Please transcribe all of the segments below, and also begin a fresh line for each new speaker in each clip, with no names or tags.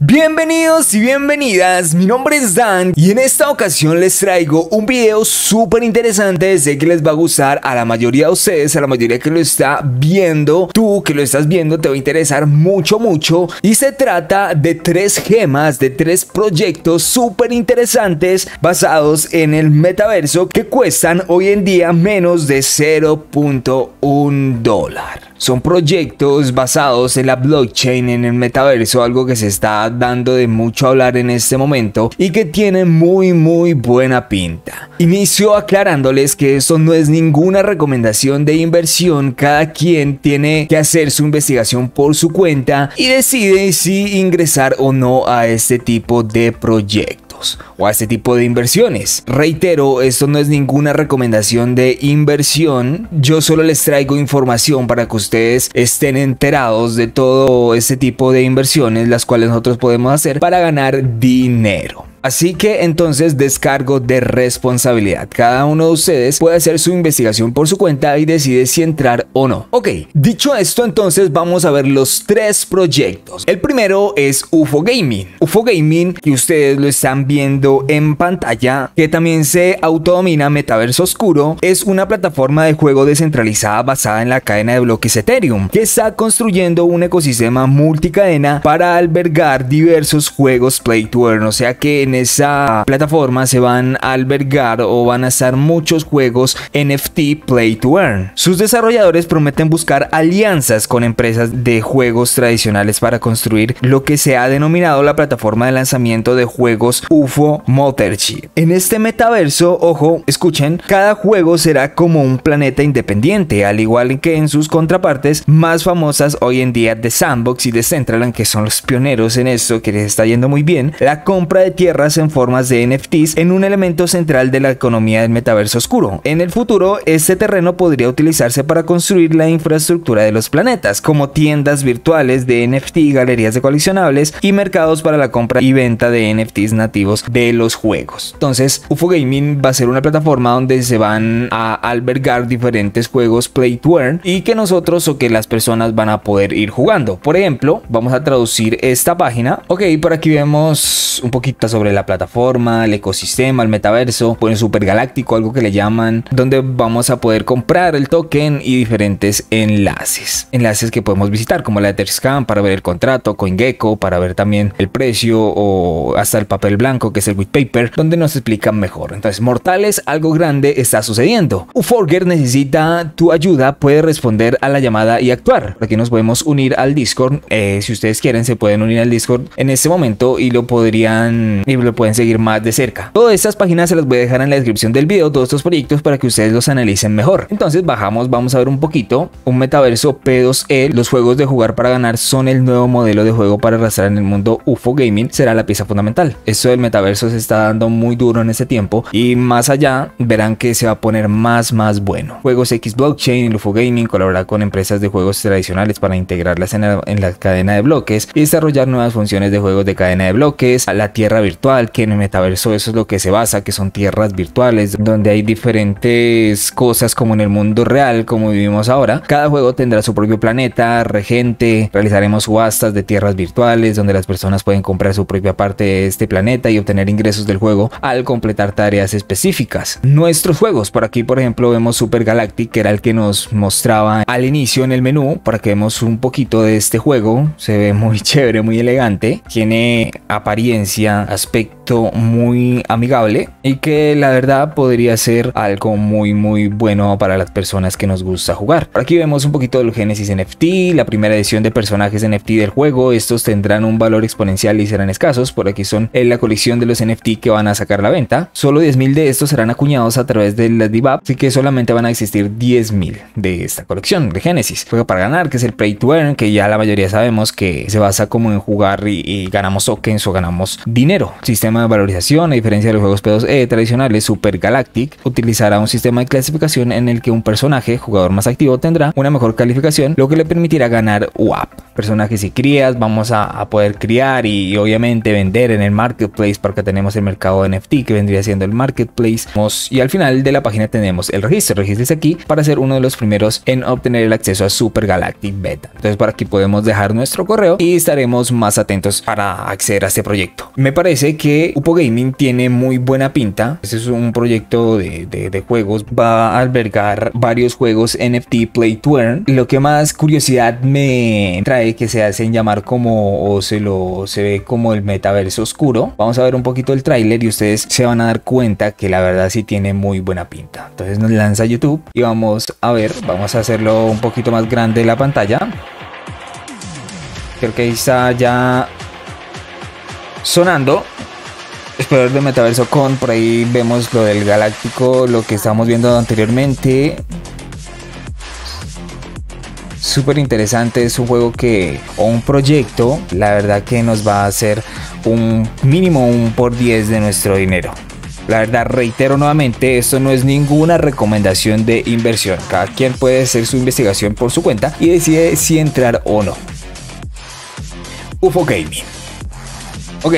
Bienvenidos y bienvenidas, mi nombre es Dan y en esta ocasión les traigo un video súper interesante, sé que les va a gustar a la mayoría de ustedes, a la mayoría que lo está viendo, tú que lo estás viendo te va a interesar mucho mucho y se trata de tres gemas, de tres proyectos súper interesantes basados en el metaverso que cuestan hoy en día menos de 0.1 dólar son proyectos basados en la blockchain, en el metaverso, algo que se está dando de mucho hablar en este momento y que tiene muy muy buena pinta. Inicio aclarándoles que esto no es ninguna recomendación de inversión, cada quien tiene que hacer su investigación por su cuenta y decide si ingresar o no a este tipo de proyectos o a este tipo de inversiones. Reitero, esto no es ninguna recomendación de inversión, yo solo les traigo información para que ustedes estén enterados de todo este tipo de inversiones las cuales nosotros podemos hacer para ganar dinero. Así que entonces descargo de responsabilidad. Cada uno de ustedes puede hacer su investigación por su cuenta y decide si entrar o no. Ok, dicho esto entonces vamos a ver los tres proyectos. El primero es UFO Gaming. UFO Gaming que ustedes lo están viendo en pantalla, que también se autodomina Metaverso Oscuro, es una plataforma de juego descentralizada basada en la cadena de bloques Ethereum, que está construyendo un ecosistema multicadena para albergar diversos juegos play to earn, o sea que en esa plataforma se van a albergar o van a estar muchos juegos NFT Play to Earn. Sus desarrolladores prometen buscar alianzas con empresas de juegos tradicionales para construir lo que se ha denominado la plataforma de lanzamiento de juegos UFO Motorchi. En este metaverso, ojo, escuchen, cada juego será como un planeta independiente, al igual que en sus contrapartes más famosas hoy en día de Sandbox y de Central que son los pioneros en esto, que les está yendo muy bien. La compra de tierra en formas de NFTs en un elemento central de la economía del metaverso oscuro. En el futuro, este terreno podría utilizarse para construir la infraestructura de los planetas, como tiendas virtuales de NFT, galerías de coleccionables y mercados para la compra y venta de NFTs nativos de los juegos. Entonces, UFO Gaming va a ser una plataforma donde se van a albergar diferentes juegos play to earn y que nosotros o que las personas van a poder ir jugando. Por ejemplo, vamos a traducir esta página. Ok, por aquí vemos un poquito sobre la plataforma, el ecosistema, el metaverso, por el galáctico, algo que le llaman, donde vamos a poder comprar el token y diferentes enlaces. Enlaces que podemos visitar, como la Etherscan para ver el contrato, CoinGecko para ver también el precio o hasta el papel blanco que es el white paper, donde nos explican mejor. Entonces, mortales, algo grande está sucediendo. Uforger necesita tu ayuda, puede responder a la llamada y actuar. Aquí nos podemos unir al Discord. Eh, si ustedes quieren, se pueden unir al Discord en este momento y lo podrían lo pueden seguir más de cerca. Todas estas páginas se las voy a dejar en la descripción del video, todos estos proyectos para que ustedes los analicen mejor. Entonces bajamos, vamos a ver un poquito, un metaverso P2E, los juegos de jugar para ganar son el nuevo modelo de juego para arrastrar en el mundo UFO Gaming, será la pieza fundamental. Esto del metaverso se está dando muy duro en este tiempo y más allá verán que se va a poner más más bueno. Juegos X Blockchain, y UFO Gaming colaborar con empresas de juegos tradicionales para integrarlas en la, en la cadena de bloques y desarrollar nuevas funciones de juegos de cadena de bloques, a la tierra virtual que en el metaverso eso es lo que se basa, que son tierras virtuales, donde hay diferentes cosas como en el mundo real, como vivimos ahora. Cada juego tendrá su propio planeta, regente, realizaremos subastas de tierras virtuales, donde las personas pueden comprar su propia parte de este planeta y obtener ingresos del juego al completar tareas específicas. Nuestros juegos, por aquí por ejemplo vemos Super Galactic, que era el que nos mostraba al inicio en el menú, para que vemos un poquito de este juego, se ve muy chévere, muy elegante, tiene apariencia, aspecto, muy amigable y que la verdad podría ser algo muy muy bueno para las personas que nos gusta jugar. Por aquí vemos un poquito del Genesis NFT, la primera edición de personajes NFT del juego, estos tendrán un valor exponencial y serán escasos, por aquí son en eh, la colección de los NFT que van a sacar la venta, solo 10.000 de estos serán acuñados a través de la así que solamente van a existir 10.000 de esta colección de Genesis. Juego para ganar, que es el Play to Earn, que ya la mayoría sabemos que se basa como en jugar y ganamos tokens o ganamos dinero, sistema de valorización, a diferencia de los juegos P2E tradicionales, Super Galactic utilizará un sistema de clasificación en el que un personaje, jugador más activo, tendrá una mejor calificación, lo que le permitirá ganar WAP personajes y crías vamos a, poder criar y, obviamente vender en el marketplace porque tenemos el mercado de NFT que vendría siendo el marketplace y al final de la página tenemos el registro registres aquí para ser uno de los primeros en obtener el acceso a Super Galactic Beta entonces por aquí podemos dejar nuestro correo y estaremos más atentos para acceder a este proyecto me parece que Upo Gaming tiene muy buena pinta este es un proyecto de, de juegos va a albergar varios juegos NFT Play to Earn lo que más curiosidad me trae que se hacen llamar como o se lo se ve como el metaverso oscuro. Vamos a ver un poquito el tráiler y ustedes se van a dar cuenta que la verdad si tiene muy buena pinta. Entonces nos lanza YouTube y vamos a ver, vamos a hacerlo un poquito más grande la pantalla. Creo que ahí está ya sonando. Explorador de Metaverso Con, por ahí vemos lo del Galáctico, lo que estamos viendo anteriormente súper interesante. Es un juego que, o un proyecto, la verdad que nos va a hacer un mínimo un por 10 de nuestro dinero. La verdad, reitero nuevamente, esto no es ninguna recomendación de inversión. Cada quien puede hacer su investigación por su cuenta y decide si entrar o no. UFO Gaming. Ok,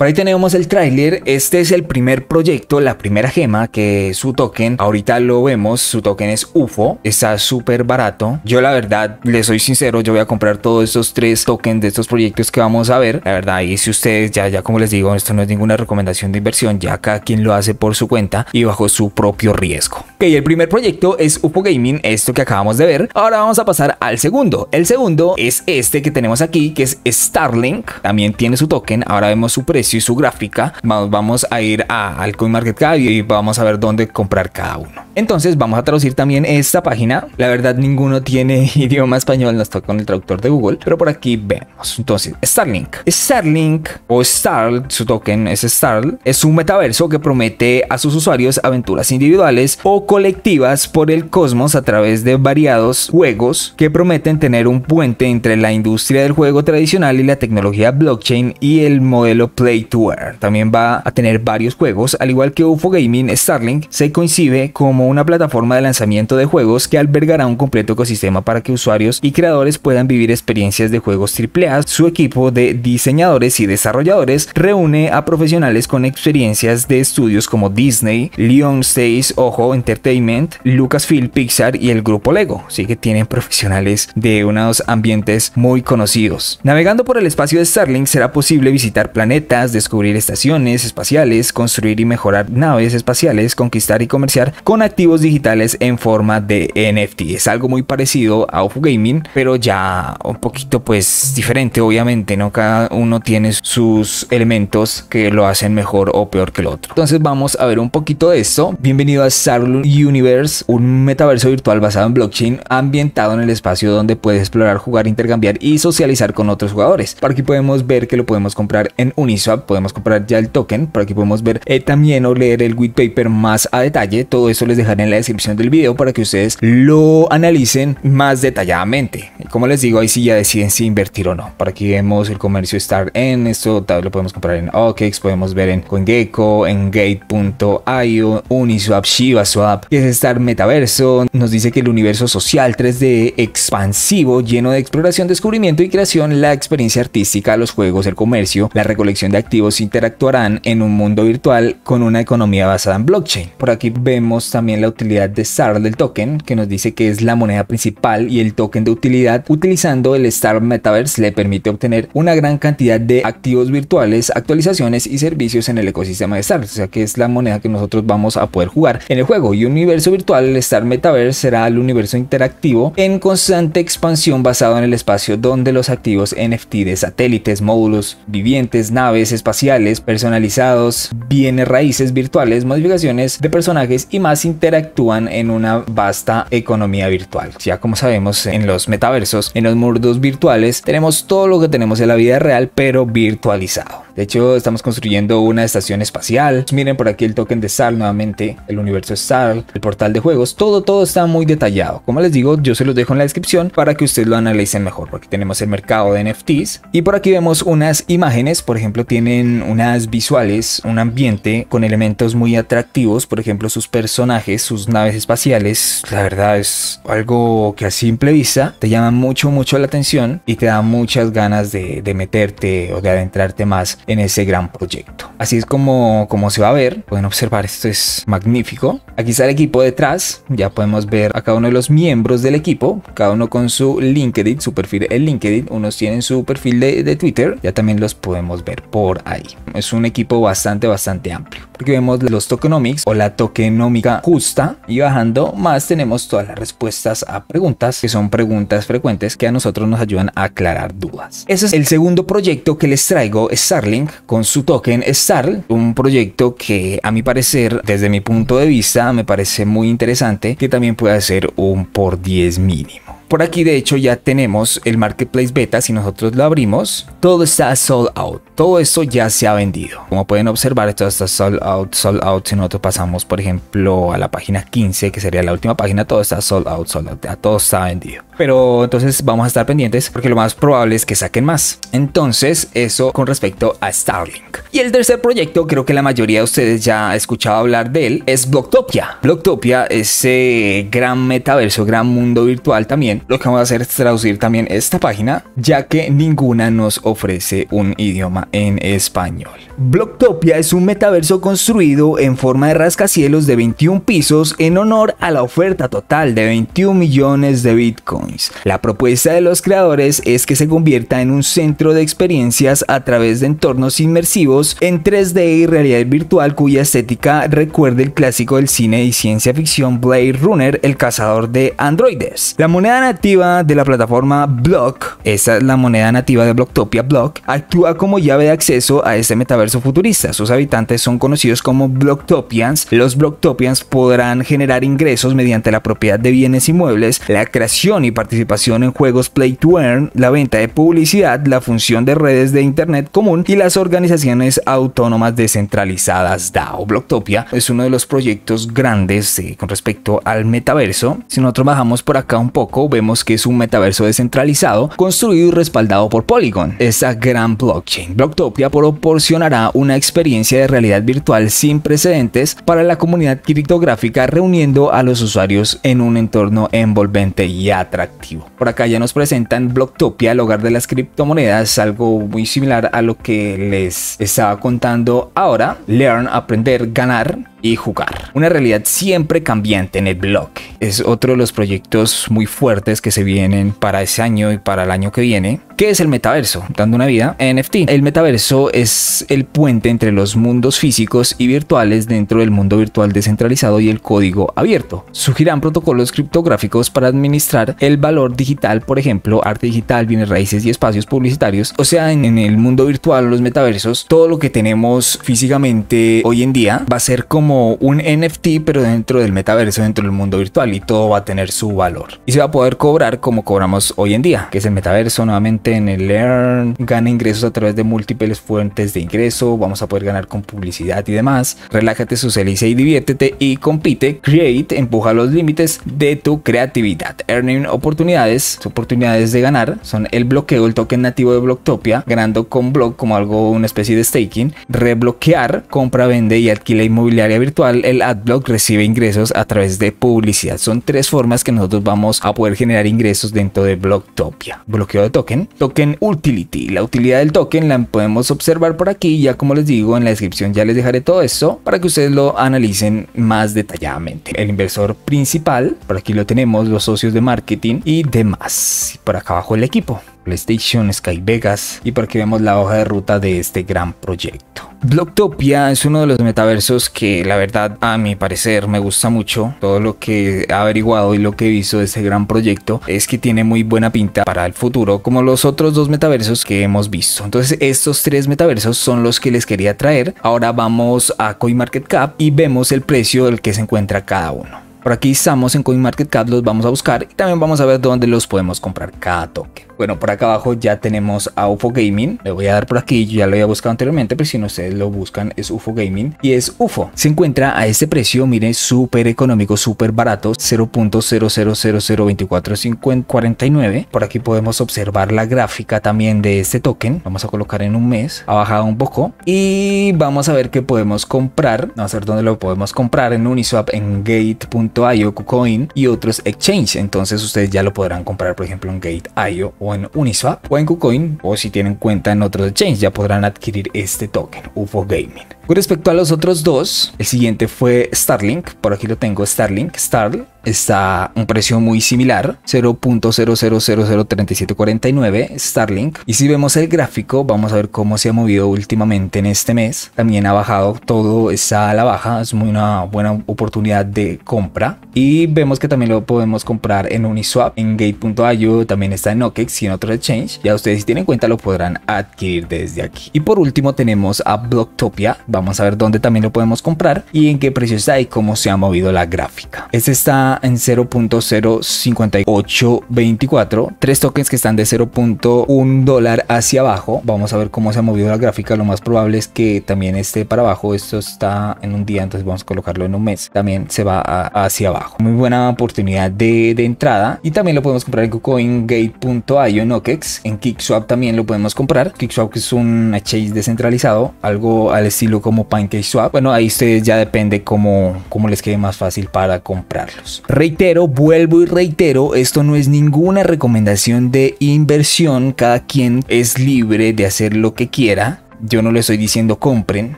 por ahí tenemos el tráiler, este es el primer proyecto, la primera gema que es su token, ahorita lo vemos, su token es UFO, está súper barato. Yo la verdad, les soy sincero, yo voy a comprar todos estos tres tokens de estos proyectos que vamos a ver. La verdad, y si ustedes ya, ya como les digo, esto no es ninguna recomendación de inversión, ya cada quien lo hace por su cuenta y bajo su propio riesgo. Ok, el primer proyecto es UFO Gaming, esto que acabamos de ver. Ahora vamos a pasar al segundo. El segundo es este que tenemos aquí, que es Starlink, también tiene su token, ahora vemos su precio y su gráfica, vamos a ir a, al CoinMarketCap y vamos a ver dónde comprar cada uno. Entonces vamos a traducir también esta página. La verdad ninguno tiene idioma español, nos toca con el traductor de Google, pero por aquí vemos. Entonces, Starlink. Starlink o Starl, su token es Starl, es un metaverso que promete a sus usuarios aventuras individuales o colectivas por el cosmos a través de variados juegos que prometen tener un puente entre la industria del juego tradicional y la tecnología blockchain y el modelo Play to Earn. También va a tener varios juegos, al igual que UFO Gaming, Starlink se concibe como una plataforma de lanzamiento de juegos que albergará un completo ecosistema para que usuarios y creadores puedan vivir experiencias de juegos AAA. Su equipo de diseñadores y desarrolladores reúne a profesionales con experiencias de estudios como Disney, Leon stage Ojo Entertainment, Lucasfilm, Pixar y el grupo Lego, así que tienen profesionales de unos ambientes muy conocidos. Navegando por el espacio de Starlink será posible visitar planetas, descubrir estaciones espaciales, construir y mejorar naves espaciales, conquistar y comerciar con actividades digitales en forma de NFT. Es algo muy parecido a Gaming, pero ya un poquito pues diferente, obviamente, ¿no? Cada uno tiene sus elementos que lo hacen mejor o peor que el otro. Entonces vamos a ver un poquito de esto. Bienvenido a Sarun Universe, un metaverso virtual basado en blockchain, ambientado en el espacio donde puedes explorar, jugar, intercambiar y socializar con otros jugadores. Por aquí podemos ver que lo podemos comprar en Uniswap, podemos comprar ya el token, por aquí podemos ver eh, también o leer el white paper más a detalle. Todo eso les dejar en la descripción del video para que ustedes lo analicen más detalladamente. como les digo, ahí sí ya deciden si invertir o no. Por aquí vemos el comercio estar en esto, tal lo podemos comprar en OKEx, podemos ver en CoinGecko, en Gate.io, Uniswap, ShibaSwap, que es estar Metaverso. Nos dice que el universo social 3D expansivo, lleno de exploración, descubrimiento y creación, la experiencia artística, los juegos, el comercio, la recolección de activos interactuarán en un mundo virtual con una economía basada en blockchain. Por aquí vemos también la utilidad de Star del token, que nos dice que es la moneda principal y el token de utilidad. Utilizando el Star Metaverse le permite obtener una gran cantidad de activos virtuales, actualizaciones y servicios en el ecosistema de Star, o sea que es la moneda que nosotros vamos a poder jugar en el juego. Y universo virtual, el Star Metaverse, será el universo interactivo en constante expansión basado en el espacio donde los activos NFT de satélites, módulos, vivientes, naves espaciales, personalizados, bienes raíces virtuales, modificaciones de personajes y más interactúan en una vasta economía virtual. Ya como sabemos en los metaversos, en los mundos virtuales, tenemos todo lo que tenemos en la vida real, pero virtualizado. De hecho, estamos construyendo una estación espacial. Miren por aquí el token de Star nuevamente, el universo Star, el portal de juegos. Todo, todo está muy detallado. Como les digo, yo se los dejo en la descripción para que ustedes lo analicen mejor, porque tenemos el mercado de NFTs. Y por aquí vemos unas imágenes, por ejemplo, tienen unas visuales, un ambiente con elementos muy atractivos, por ejemplo, sus personajes, sus naves espaciales. La verdad es algo que a simple vista te llama mucho, mucho la atención y te da muchas ganas de, de meterte o de adentrarte más en ese gran proyecto. Así es como, como se va a ver, pueden observar, esto es magnífico. Aquí está el equipo detrás, ya podemos ver a cada uno de los miembros del equipo, cada uno con su LinkedIn, su perfil en LinkedIn, unos tienen su perfil de, Twitter, ya también los podemos ver por ahí. Es un equipo bastante, bastante amplio, porque vemos los tokenomics o la tokenómica justa y bajando más tenemos todas las respuestas a preguntas, que son preguntas frecuentes que a nosotros nos ayudan a aclarar dudas. Ese es el segundo proyecto que les traigo, Starling con su token Star un proyecto que a mi parecer, desde mi punto de vista, me parece muy interesante que también pueda ser un por 10 mínimo. Por aquí de hecho ya tenemos el marketplace beta, si nosotros lo abrimos, todo está sold out, todo eso ya se ha vendido. Como pueden observar, todo está sold out, sold out, si nosotros pasamos por ejemplo a la página 15, que sería la última página, todo está sold out, sold out, todo está vendido. Pero entonces vamos a estar pendientes porque lo más probable es que saquen más. Entonces eso con respecto a Starlink. Y el tercer proyecto, creo que la mayoría de ustedes ya ha escuchado hablar de él, es Blocktopia. Blocktopia, ese gran metaverso, gran mundo virtual también lo que vamos a hacer es traducir también esta página, ya que ninguna nos ofrece un idioma en español. Blocktopia es un metaverso construido en forma de rascacielos de 21 pisos en honor a la oferta total de 21 millones de bitcoins. La propuesta de los creadores es que se convierta en un centro de experiencias a través de entornos inmersivos en 3D y realidad virtual cuya estética recuerda el clásico del cine y ciencia ficción Blade Runner, el cazador de androides. La moneda nativa de la plataforma Block, esa es la moneda nativa de Blocktopia Block, actúa como llave de acceso a este metaverso futurista. Sus habitantes son conocidos como Blocktopians. Los Blocktopians podrán generar ingresos mediante la propiedad de bienes inmuebles, la creación y participación en juegos play to earn, la venta de publicidad, la función de redes de internet común y las organizaciones autónomas descentralizadas DAO. Blocktopia es uno de los proyectos grandes eh, con respecto al metaverso. Si nosotros bajamos por acá un poco, vemos que es un metaverso descentralizado construido y respaldado por Polygon, esta gran blockchain. Blocktopia proporcionará una experiencia de realidad virtual sin precedentes para la comunidad criptográfica reuniendo a los usuarios en un entorno envolvente y atractivo. Por acá ya nos presentan Blocktopia, el hogar de las criptomonedas, algo muy similar a lo que les estaba contando ahora. Learn, aprender, ganar y jugar. Una realidad siempre cambiante en el blog. Es otro de los proyectos muy fuertes que se vienen para ese año y para el año que viene. ¿Qué es el metaverso? Dando una vida NFT. El metaverso es el puente entre los mundos físicos y virtuales dentro del mundo virtual descentralizado y el código abierto. Surgirán protocolos criptográficos para administrar el valor digital, por ejemplo, arte digital, bienes raíces y espacios publicitarios. O sea, en el mundo virtual, los metaversos, todo lo que tenemos físicamente hoy en día va a ser como un NFT, pero dentro del metaverso, dentro del mundo virtual, y todo va a tener su valor. Y se va a poder cobrar como cobramos hoy en día, que es el metaverso, nuevamente en el Earn, gana ingresos a través de múltiples fuentes de ingreso, vamos a poder ganar con publicidad y demás. Relájate, socializa y diviértete y compite. Create empuja los límites de tu creatividad. Earning oportunidades, oportunidades de ganar, son el bloqueo, el token nativo de Blocktopia, ganando con Block como algo, una especie de staking, rebloquear, compra, vende y alquila inmobiliaria virtual, el AdBlock recibe ingresos a través de publicidad. Son tres formas que nosotros vamos a poder generar ingresos dentro de Blocktopia. Bloqueo de token, token utility. La utilidad del token la podemos observar por aquí. Ya como les digo, en la descripción ya les dejaré todo eso para que ustedes lo analicen más detalladamente. El inversor principal, por aquí lo tenemos, los socios de marketing y demás. Por acá abajo el equipo. PlayStation, Sky Vegas y porque vemos la hoja de ruta de este gran proyecto. Blocktopia es uno de los metaversos que la verdad a mi parecer me gusta mucho. Todo lo que he averiguado y lo que he visto de este gran proyecto es que tiene muy buena pinta para el futuro como los otros dos metaversos que hemos visto. Entonces estos tres metaversos son los que les quería traer. Ahora vamos a CoinMarketCap y vemos el precio del que se encuentra cada uno. Por aquí estamos en CoinMarketCap, los vamos a buscar y también vamos a ver dónde los podemos comprar cada token. Bueno, por acá abajo ya tenemos a UFO Gaming. Le voy a dar por aquí, ya lo había buscado anteriormente, pero si no ustedes lo buscan es UFO Gaming y es UFO. Se encuentra a este precio, miren, súper económico, súper barato, 0.0002449. Por aquí podemos observar la gráfica también de este token. Vamos a colocar en un mes, ha bajado un poco y vamos a ver qué podemos comprar. Vamos a ver dónde lo podemos comprar en Uniswap, en gate.com IO, KuCoin y otros exchange. Entonces ustedes ya lo podrán comprar, por ejemplo, en Gate.io o en Uniswap o en KuCoin o si tienen cuenta en otros exchanges ya podrán adquirir este token UFO Gaming. Con respecto a los otros dos, el siguiente fue Starlink, por aquí lo tengo, Starlink, Starl, está un precio muy similar, 0.00003749 Starlink. Y si vemos el gráfico, vamos a ver cómo se ha movido últimamente en este mes. También ha bajado todo, está a la baja, es muy una buena oportunidad de compra. Y vemos que también lo podemos comprar en Uniswap, en Gate.io, también está en OKEx y en otros exchange. Ya ustedes si tienen cuenta lo podrán adquirir desde aquí. Y por último tenemos a Blocktopia, Vamos a ver dónde también lo podemos comprar y en qué precio está y cómo se ha movido la gráfica. Este está en 0.05824, tres tokens que están de 0.1 dólar hacia abajo. Vamos a ver cómo se ha movido la gráfica. Lo más probable es que también esté para abajo. Esto está en un día, entonces vamos a colocarlo en un mes. También se va hacia abajo. Muy buena oportunidad de, entrada y también lo podemos comprar en CoinGate.io en OKEX. En Kickswap también lo podemos comprar. Kickswap es un exchange descentralizado, algo al estilo como swap bueno, ahí ustedes ya depende cómo, cómo les quede más fácil para comprarlos. Reitero, vuelvo y reitero, esto no es ninguna recomendación de inversión, cada quien es libre de hacer lo que quiera. Yo no le estoy diciendo compren.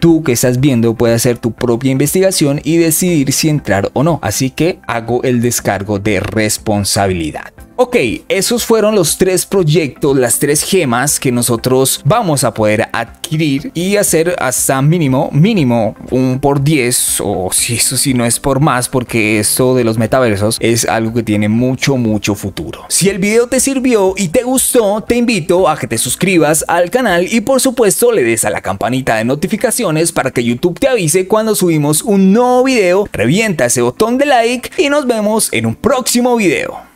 Tú que estás viendo puede hacer tu propia investigación y decidir si entrar o no. Así que hago el descargo de responsabilidad. Ok, esos fueron los tres proyectos, las tres gemas que nosotros vamos a poder adquirir y hacer hasta mínimo, mínimo un por 10 o si eso si no es por más porque esto de los metaversos es algo que tiene mucho, mucho futuro. Si el video te sirvió y te gustó, te invito a que te suscribas al canal y por supuesto le des a la campanita de notificaciones para que YouTube te avise cuando subimos un nuevo video. Revienta ese botón de like y nos vemos en un próximo video.